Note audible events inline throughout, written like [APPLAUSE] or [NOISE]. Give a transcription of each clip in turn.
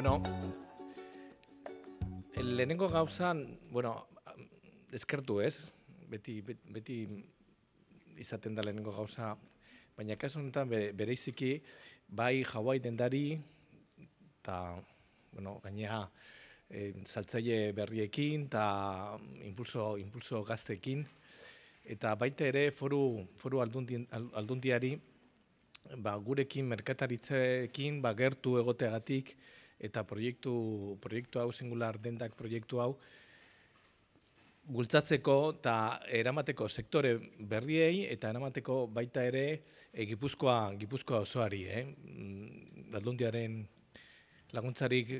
Bueno, lehenengo gauzan, bueno, ezkertu ez, beti, beti izaten da lehenengo gauza, baina kasu honetan bere, bereiziki bai jauai dendari, eta, bueno, gainea, saltzaile berriekin eta impulso, impulso gaztekin, eta baita ere foru, foru aldundi, aldundiari, ba, gurekin merkataritzekin ba, gertu egoteagatik, eta proiektu, proiektu hau, singular dendak proiektu hau, bultzatzeko eta eramateko sektore berriei eta eramateko baita ere e, Gipuzkoa, Gipuzkoa osoari. Eh? Mm, laguntzarik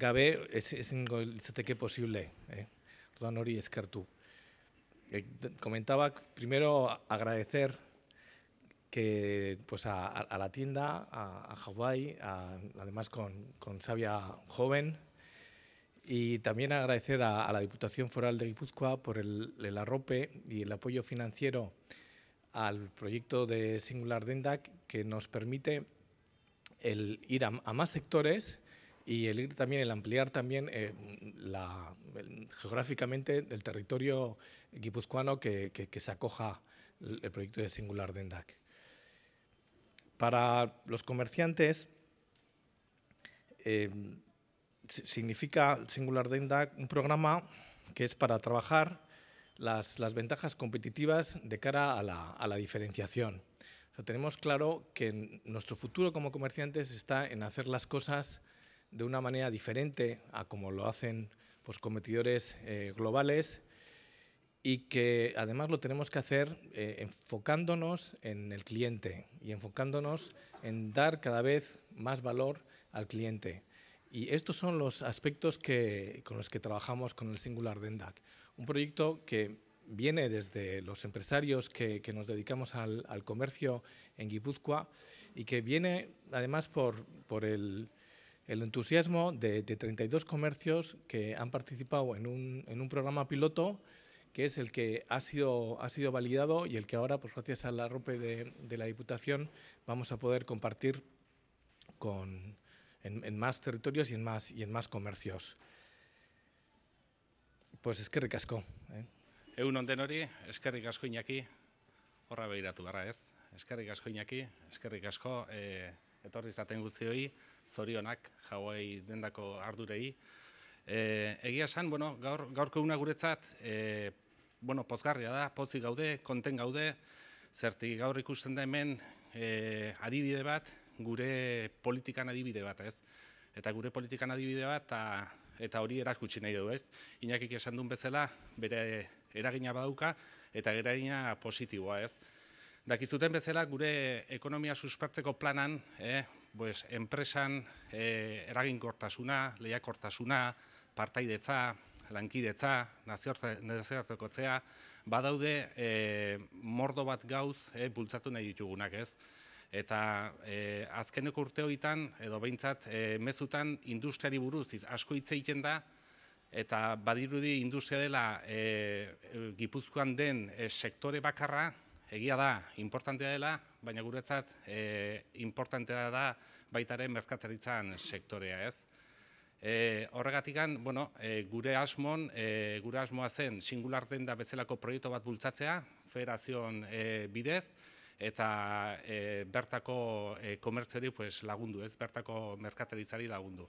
gabe ez, litzateke posible. Eh? Ordan hori eskartu. Eh, komentabak, primero agradecer que pues a, la tienda, a, Hawái, además con, con Sabia Joven, y también agradecer a, la Diputación Foral de Guipúzcoa por el, arrope y el apoyo financiero al proyecto de Singular Dendac que nos permite el ir a, más sectores y el ir también, el ampliar también eh, la, geográficamente el territorio guipuzcoano que, que, se acoja el, el proyecto de Singular Dendac. Para los comerciantes eh, significa singular denda un programa que es para trabajar las, ventajas competitivas de cara a la, diferenciación. tenemos claro que nuestro futuro como comerciantes está en hacer las cosas de una manera diferente a como lo hacen los pues, competidores eh, globales y que además lo tenemos que hacer eh, enfocándonos en el cliente y enfocándonos en dar cada vez más valor al cliente. Y estos son los aspectos que, con los que trabajamos con el Singular Dendac, un proyecto que viene desde los empresarios que, que nos dedicamos al, al, comercio en Guipúzcoa y que viene además por, por el, el entusiasmo de, 32 comercios que han participado en un, en un programa piloto que es el que ha sido, ha sido validado y el que ahora, pues gracias a la ROPE de, de la Diputación, vamos a poder compartir con, en, en, más territorios y en más, y en más comercios. Pues es que recascó. ¿eh? Egunon denori, eskerrik asko Iñaki, horra behiratu gara ez, eskerrik asko Iñaki, eskerrik asko hoy eh, etorri zaten guztioi, zorionak jauei dendako ardurei, E, egia esan, bueno, gaur, gaurko una guretzat, e, bueno, pozgarria da, pozik gaude, konten gaude, zertik gaur ikusten da hemen e, adibide bat, gure politikan adibide bat, ez? Eta gure politikan adibide bat, ta, eta hori erakutsi nahi du, ez? Inakik esan duen bezala, bere eragina badauka, eta eragina positiboa, ez? Dakizuten bezala, gure ekonomia suspertzeko planan, eh, pues, enpresan eh, eraginkortasuna, lehiakortasuna, partaidetza, lankidetza, nazioartekotzea, badaude e, mordo bat gauz e, bultzatu nahi ditugunak ez. Eta e, urte urteoitan, edo behintzat, e, mezutan industriari buruz, iz, asko hitz egiten da, eta badirudi industria dela e, e gipuzkoan den e, sektore bakarra, egia da, importantea dela, baina guretzat, e, importantea da baitaren merkataritzan sektorea ez. E, horregatikan, bueno, e, gure asmon, e, gure asmoa zen singular denda bezalako proiektu bat bultzatzea, federazion e, bidez, eta e, bertako e, pues, lagundu, ez bertako lagundu.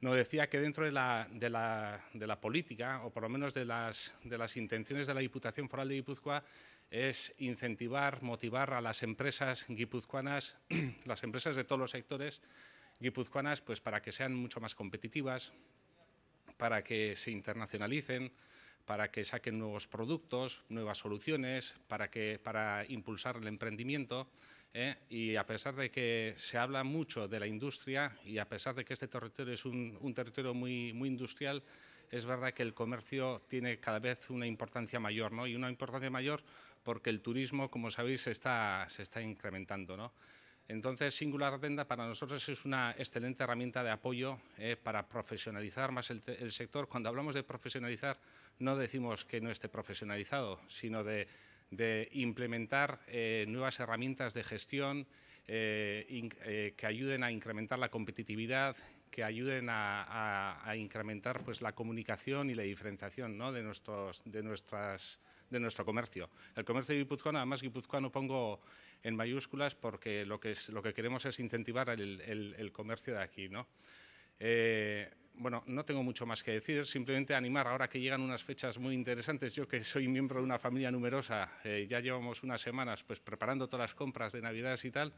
No decía que dentro de la, de la, de la política, o por lo menos de las, de las intenciones de la Diputación Foral de Guipúzcoa, es incentivar, motivar a las empresas guipuzcoanas, [CLEARS THROAT] las empresas de todos los sectores, guipuzcoanas pues para que sean mucho más competitivas, para que se internacionalicen, para que saquen nuevos productos, nuevas soluciones, para, que, para impulsar el emprendimiento. ¿eh? Y a pesar de que se habla mucho de la industria y a pesar de que este territorio es un, territorio muy, muy industrial, es verdad que el comercio tiene cada vez una importancia mayor, ¿no? Y una importancia mayor porque el turismo, como sabéis, se está, se está incrementando, ¿no? Entonces, Singular Tenda para nosotros es una excelente herramienta de apoyo eh, para profesionalizar más el, sector. Cuando hablamos de profesionalizar, no decimos que no esté profesionalizado, sino de, implementar eh, nuevas herramientas de gestión eh, que ayuden a incrementar la competitividad, que ayuden a, incrementar pues, la comunicación y la diferenciación de, nuestros, de nuestras de nuestro comercio. El comercio guipuzcoano, además no pongo en mayúsculas porque lo que, lo que queremos es incentivar el, comercio de aquí. ¿no? Eh, bueno, no tengo mucho más que decir, simplemente animar ahora que llegan unas fechas muy interesantes. Yo que soy miembro de una familia numerosa, eh, ya llevamos unas semanas pues, preparando todas las compras de Navidades y tal,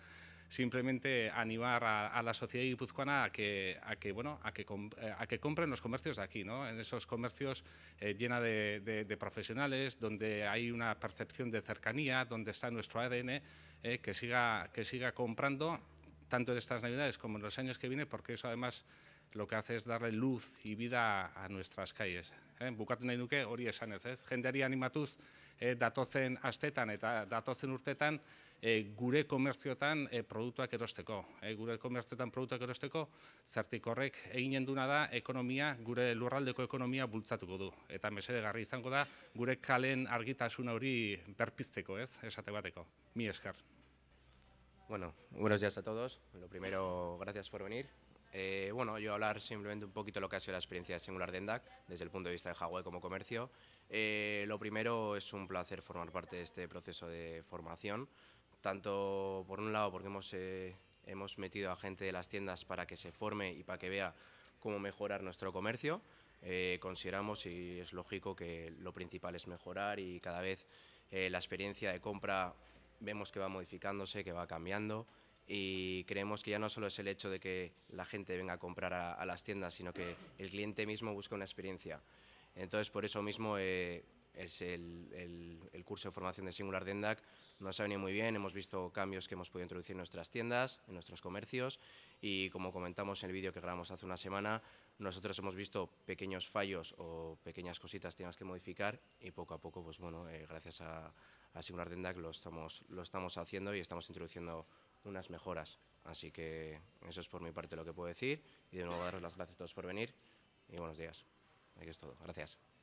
simplemente animar a, la sociedad guipuzcoana a que, bueno, eh, a que, compren los comercios de aquí, en esos comercios eh, llenos de, profesionales, donde hay una percepción de cercanía, donde está nuestro ADN, eh, que, siga, que siga comprando tanto en estas Navidades como en los años que vienen, porque eso además lo que hace es darle luz y vida a nuestras calles. en hori animatuz astetan urtetan e, gure komertziotan e, produktuak erosteko. E, gure komertziotan produktuak erosteko, zertik horrek eginen duna da ekonomia, gure lurraldeko ekonomia bultzatuko du. Eta mesedegarri izango da gure kalen argitasuna hori berpizteko, ez? Esate bateko. Mi esker. Bueno, buenos días a todos. Lo primero, gracias por venir. Eh, bueno, yo hablar simplemente un poquito ...de lo que ha sido la experiencia de Singular de ENDAC desde el punto de vista de Hawái como comercio. Eh, lo primero es un placer formar parte de este proceso de formación tanto por un lado porque hemos, eh, hemos metido a gente de las tiendas para que se forme y para que vea cómo mejorar nuestro comercio. Eh, consideramos, y es lógico, que lo principal es mejorar y cada vez eh, la experiencia de compra vemos que va modificándose, que va cambiando y creemos que ya no solo es el hecho de que la gente venga a comprar a, las tiendas, sino que el cliente mismo busca una experiencia. Entonces, por eso mismo es el, el, el, curso de formación de Singular Dendac nos ha venido muy bien, hemos visto cambios que hemos podido introducir en nuestras tiendas, en nuestros comercios y como comentamos en el vídeo que grabamos hace una semana, nosotros hemos visto pequeños fallos o pequeñas cositas que tenemos que modificar y poco a poco, pues bueno, eh, gracias a, a Singular lo estamos, lo estamos haciendo y estamos introduciendo unas mejoras. Así que eso es por mi parte lo que puedo decir y de nuevo daros las gracias a todos por venir y buenos días. Aquí es todo. Gracias.